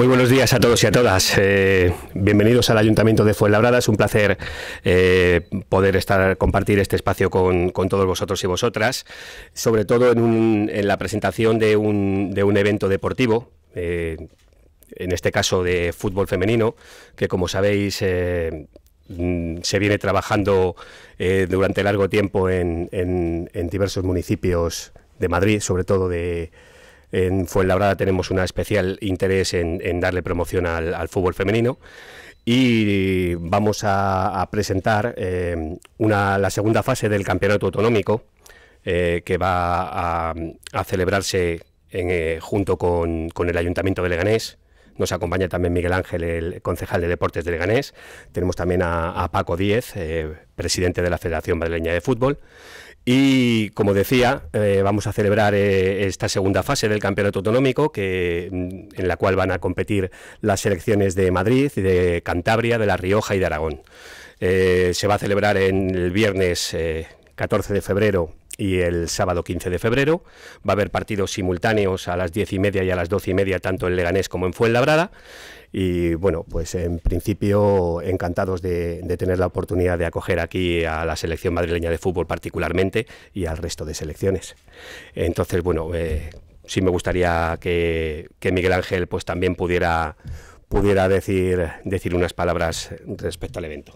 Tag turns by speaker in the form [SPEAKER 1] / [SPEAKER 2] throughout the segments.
[SPEAKER 1] Muy buenos días a todos y a todas. Eh, bienvenidos al Ayuntamiento de Fuenlabrada. Es un placer eh, poder estar compartir este espacio con, todos vosotros y vosotras, sobre todo en, la presentación de un, evento deportivo. Eh, en este caso de fútbol femenino, que como sabéis mm, se viene trabajando durante largo tiempo en diversos municipios de Madrid, sobre todo de, en Fuenlabrada tenemos un especial interés en, darle promoción al, fútbol femenino y vamos a, presentar eh, una, la segunda fase del campeonato autonómico eh, que va a, celebrarse eh, junto con, con, el Ayuntamiento de Leganés. Nos acompaña también Miguel Ángel, el concejal de Deportes de Leganés. Tenemos también a, a Paco Díez, presidente de la Federación Madrileña de Fútbol. Y como decía, eh, vamos a celebrar eh, esta segunda fase del campeonato autonómico, que, mm, en la cual van a competir las selecciones de Madrid, de Cantabria, de La Rioja y de Aragón. Eh, se va a celebrar el viernes 14 de febrero y el sábado 15 de febrero. Va a haber partidos simultáneos a las 10 y media y a las 12 y media, tanto en Leganés como en Fuenlabrada. Y bueno, pues en principio encantados de, tener la oportunidad de acoger aquí a la selección madrileña de fútbol particularmente y al resto de selecciones. Entonces, bueno, eh, sí me gustaría que, que Miguel Ángel pues también pudiera pudiera decir, decir unas palabras respecto al evento.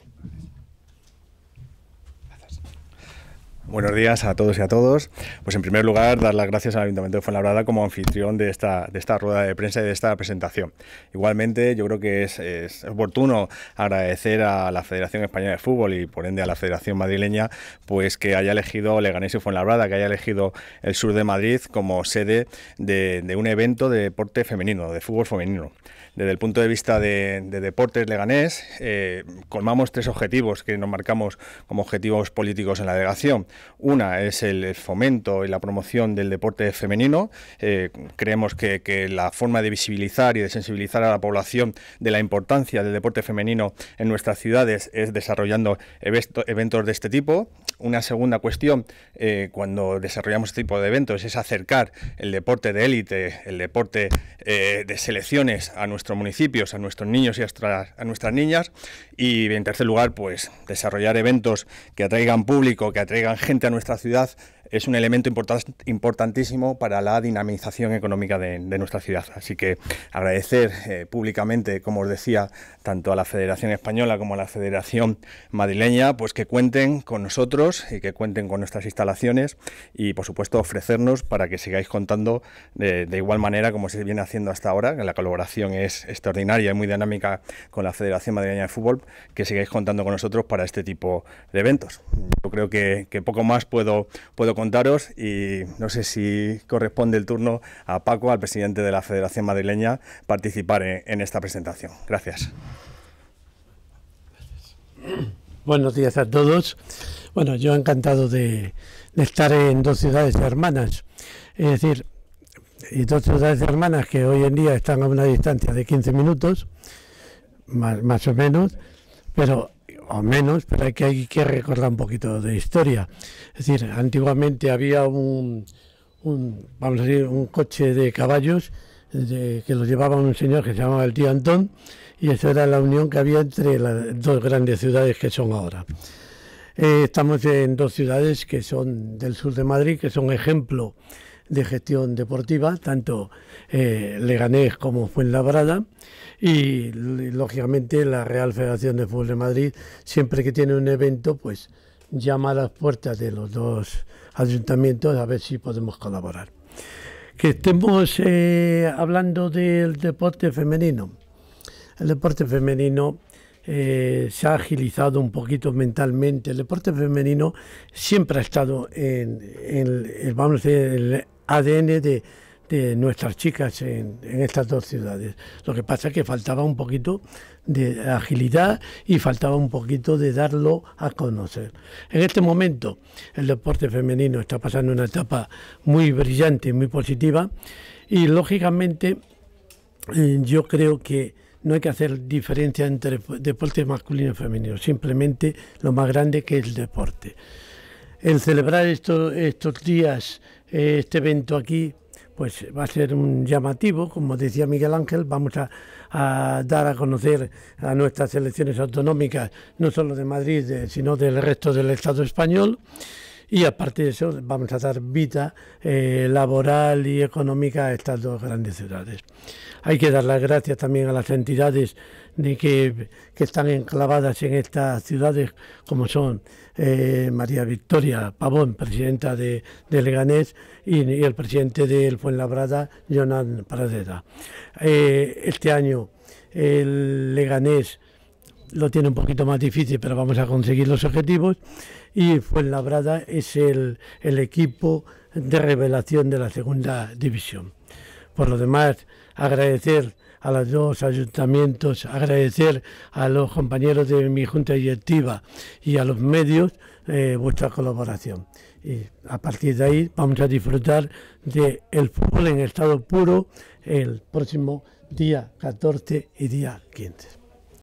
[SPEAKER 2] Buenos días a todos y a todos. Pues en primer lugar, dar las gracias al Ayuntamiento de Fuenlabrada como anfitrión de esta, de esta rueda de prensa y de esta presentación. Igualmente, yo creo que es, oportuno agradecer a la Federación Española de Fútbol y por ende a la Federación Madrileña, pues que haya elegido Leganés y Fuenlabrada, que haya elegido el sur de Madrid como sede de, un evento de deporte femenino, de fútbol femenino. Desde el punto de vista de, deportes leganés, eh, colmamos tres objetivos que nos marcamos como objetivos políticos en la delegación una es el fomento y la promoción del deporte femenino. Eh, creemos que, la forma de visibilizar y de sensibilizar a la población de la importancia del deporte femenino en nuestras ciudades es desarrollando eventos de este tipo. Una segunda cuestión, eh, cuando desarrollamos este tipo de eventos, es acercar el deporte de élite, el deporte eh, de selecciones a nuestros municipios, a nuestros niños y a nuestras niñas. Y en tercer lugar, pues desarrollar eventos que atraigan público, que atraigan gente a nuestra ciudad es un elemento importantísimo para la dinamización económica de, nuestra ciudad. Así que agradecer eh, públicamente, como os decía, tanto a la Federación Española como a la Federación Madrileña, pues que cuenten con nosotros y que cuenten con nuestras instalaciones y, por supuesto, ofrecernos para que sigáis contando de, igual manera como se viene haciendo hasta ahora, que la colaboración es extraordinaria y muy dinámica con la Federación Madrileña de Fútbol, que sigáis contando con nosotros para este tipo de eventos. Yo creo que más puedo, puedo contaros y no sé si corresponde el turno a Paco, al presidente de la Federación Madrileña, participar en, esta presentación. Gracias. Buenos
[SPEAKER 3] días a todos. Bueno, yo encantado de, estar en dos ciudades hermanas. Es decir, y dos ciudades hermanas que hoy en día están a una distancia de 15 minutos, más o menos, pero o menos, pero hay que recordar un poquito de historia. Es decir, antiguamente había un, vamos a un coche de caballos que lo llevaba un señor que se llamaba el tío Antón, y eso era la unión que había entre las dos grandes ciudades que son ahora. Eh, estamos en dos ciudades que son del sur de Madrid, que son ejemplo de gestión deportiva, tanto eh, Leganés como Fuenlabrada, y lógicamente la Real Federación de Fútbol de Madrid, siempre que tiene un evento, pues llama a las puertas de los dos ayuntamientos a ver si podemos colaborar. Que estemos eh, hablando del deporte femenino. El deporte femenino eh, se ha agilizado un poquito mentalmente. El deporte femenino siempre ha estado en, el... ADN de, nuestras chicas en, estas dos ciudades. Lo que pasa es que faltaba un poquito de agilidad y faltaba un poquito de darlo a conocer. En este momento el deporte femenino está pasando una etapa muy brillante, y muy positiva y lógicamente eh, yo creo que no hay que hacer diferencia entre deporte masculino y femenino, simplemente lo más grande que es el deporte. El celebrar estos días este evento aquí pues va a ser un llamativo, como decía Miguel Ángel, vamos a, a, dar a conocer a nuestras elecciones autonómicas, no solo de Madrid, eh, sino del resto del Estado español y aparte de eso vamos a dar vida eh, laboral y económica a estas dos grandes ciudades. Hay que dar las gracias también a las entidades de que, están enclavadas en estas ciudades, como son eh, María Victoria Pavón, presidenta de, Leganés, y, el presidente del Fuenlabrada, Jonathan Pradera. Eh, este año el Leganés lo tiene un poquito más difícil, pero vamos a conseguir los objetivos. Y Fuenlabrada es el, equipo de revelación de la segunda división. Por lo demás, agradecer a los dos ayuntamientos, agradecer a los compañeros de mi junta directiva y a los medios eh, vuestra colaboración. Y a partir de ahí vamos a disfrutar del el fútbol en estado puro el próximo día 14 y día 15.